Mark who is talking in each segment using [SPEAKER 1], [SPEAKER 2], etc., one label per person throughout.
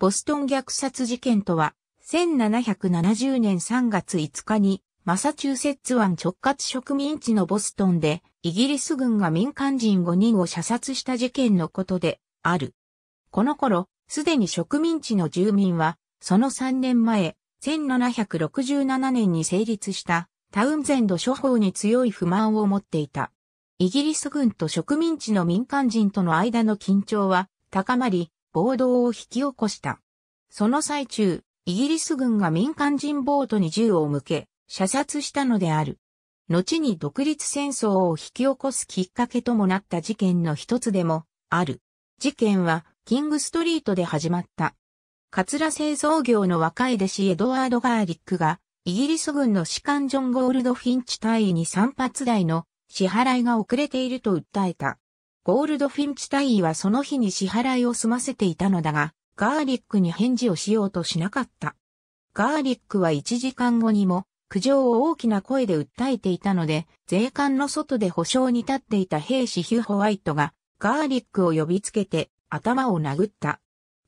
[SPEAKER 1] ボストン虐殺事件とは、1770年3月5日に、マサチューセッツ湾直轄植民地のボストンで、イギリス軍が民間人5人を射殺した事件のことで、ある。この頃、すでに植民地の住民は、その3年前、1767年に成立したタウンゼンド処方に強い不満を持っていた。イギリス軍と植民地の民間人との間の緊張は高まり、暴動を引き起こした。その最中、イギリス軍が民間人ボートに銃を向け、射殺したのである。後に独立戦争を引き起こすきっかけともなった事件の一つでもある。事件はキングストリートで始まった。桂製造業の若い弟子エドワード・ガーリックが、イギリス軍の士官ジョン・ゴールド・フィンチ隊員に3発台の支払いが遅れていると訴えた。ゴールドフィンチ隊員はその日に支払いを済ませていたのだが、ガーリックに返事をしようとしなかった。ガーリックは1時間後にも、苦情を大きな声で訴えていたので、税関の外で保証に立っていた兵士ヒュー・ホワイトが、ガーリックを呼びつけて、頭を殴った。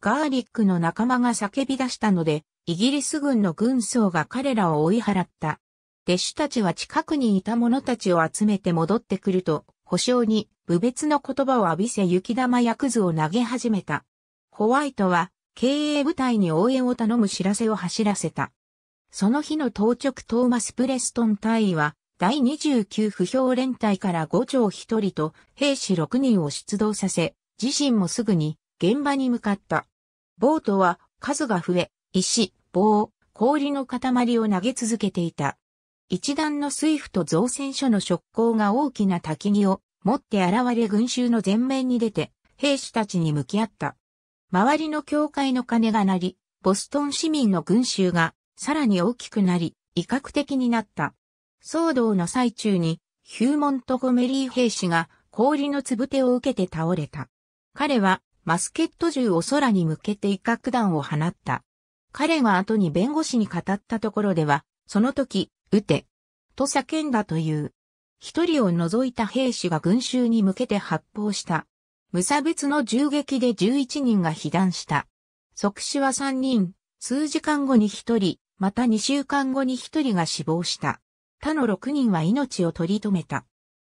[SPEAKER 1] ガーリックの仲間が叫び出したので、イギリス軍の軍曹が彼らを追い払った。弟子たちは近くにいた者たちを集めて戻ってくると、保証に無別の言葉を浴びせ雪玉やくずを投げ始めた。ホワイトは、経営部隊に応援を頼む知らせを走らせた。その日の当直トーマス・プレストン隊尉は、第29不評連隊から5長1人と兵士6人を出動させ、自身もすぐに現場に向かった。ボートは数が増え、石、棒、氷の塊を投げ続けていた。一段の水夫と造船所の職工が大きな滝木を持って現れ群衆の前面に出て、兵士たちに向き合った。周りの教会の鐘が鳴り、ボストン市民の群衆がさらに大きくなり、威嚇的になった。騒動の最中に、ヒューモント・ゴメリー兵士が氷のつぶてを受けて倒れた。彼はマスケット銃を空に向けて威嚇弾を放った。彼が後に弁護士に語ったところでは、その時、撃て、と叫んだという。一人を除いた兵士が群衆に向けて発砲した。無差別の銃撃で11人が被弾した。即死は3人、数時間後に1人、また2週間後に1人が死亡した。他の6人は命を取り留めた。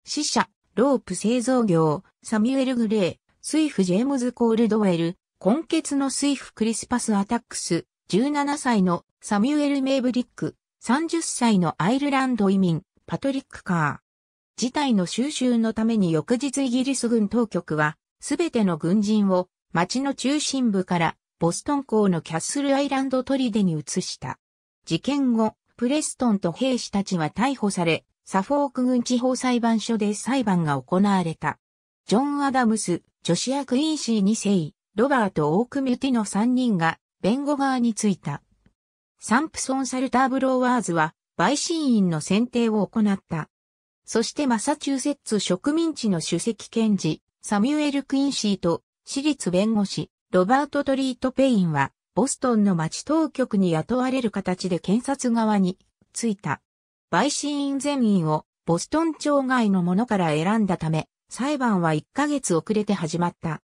[SPEAKER 1] 死者、ロープ製造業、サミュエル・グレー、スイフ・ジェームズ・コールドウェル、根血のスイフ・クリスパス・アタックス、17歳のサミュエル・メイブリック、30歳のアイルランド移民、パトリック・カー。事態の収拾のために翌日イギリス軍当局は、すべての軍人を町の中心部からボストン港のキャッスルアイランド砦に移した。事件後、プレストンと兵士たちは逮捕され、サフォーク軍地方裁判所で裁判が行われた。ジョン・アダムス、ジョシア・クインシー2世、ロバート・オークミュティの3人が弁護側についた。サンプソン・サルター・ブローワーズは陪審員の選定を行った。そしてマサチューセッツ植民地の主席検事、サミュエル・クインシーと、私立弁護士、ロバート・トリート・ペインは、ボストンの町当局に雇われる形で検察側に、ついた。陪審員全員を、ボストン町外の者から選んだため、裁判は1ヶ月遅れて始まった。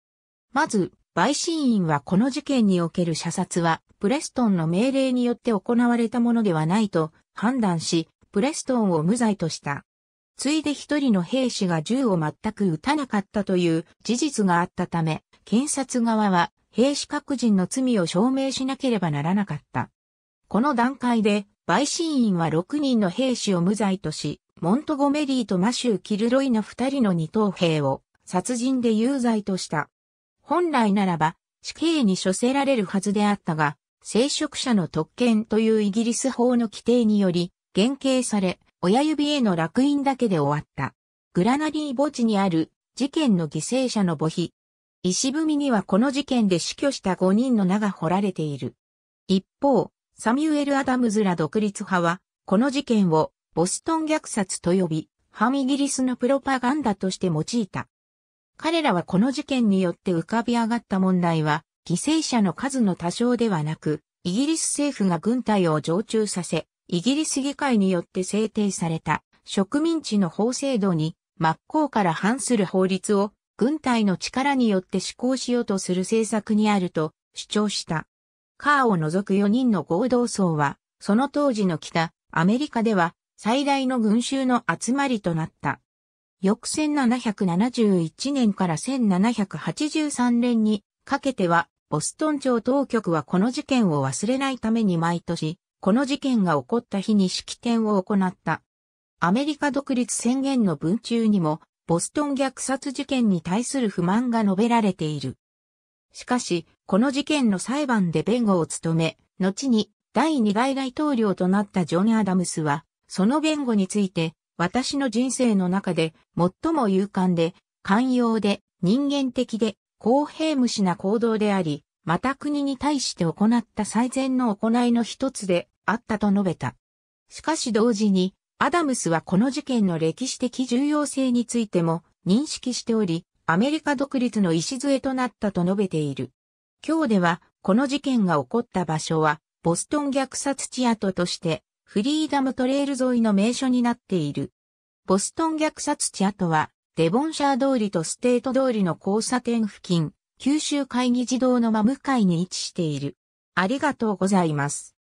[SPEAKER 1] まず、陪審員はこの事件における射殺は、プレストンの命令によって行われたものではないと判断し、プレストンを無罪とした。ついで一人の兵士が銃を全く撃たなかったという事実があったため、検察側は兵士各人の罪を証明しなければならなかった。この段階で、陪審員は6人の兵士を無罪とし、モントゴメリーとマシュー・キルロイの2人の二等兵を殺人で有罪とした。本来ならば死刑に処せられるはずであったが、聖職者の特権というイギリス法の規定により、減刑され、親指への落印だけで終わった。グラナディ墓地にある事件の犠牲者の墓碑。石踏みにはこの事件で死去した5人の名が彫られている。一方、サミュエル・アダムズら独立派は、この事件をボストン虐殺と呼び、反イギリスのプロパガンダとして用いた。彼らはこの事件によって浮かび上がった問題は、犠牲者の数の多少ではなく、イギリス政府が軍隊を常駐させ、イギリス議会によって制定された植民地の法制度に真っ向から反する法律を軍隊の力によって施行しようとする政策にあると主張した。カーを除く4人の合同層は、その当時の北、アメリカでは最大の群衆の集まりとなった。翌1771年から1783年にかけては、ボストン庁当局はこの事件を忘れないために毎年、この事件が起こった日に式典を行った。アメリカ独立宣言の文中にも、ボストン虐殺事件に対する不満が述べられている。しかし、この事件の裁判で弁護を務め、後に第二代大統領となったジョン・アダムスは、その弁護について、私の人生の中で最も勇敢で、寛容で、人間的で、公平無視な行動であり、また国に対して行った最善の行いの一つであったと述べた。しかし同時に、アダムスはこの事件の歴史的重要性についても認識しており、アメリカ独立の礎となったと述べている。今日では、この事件が起こった場所は、ボストン虐殺地跡として、フリーダムトレール沿いの名所になっている。ボストン虐殺地跡は、デボンシャー通りとステート通りの交差点付近、九州会議児童の真向かいに位置している。ありがとうございます。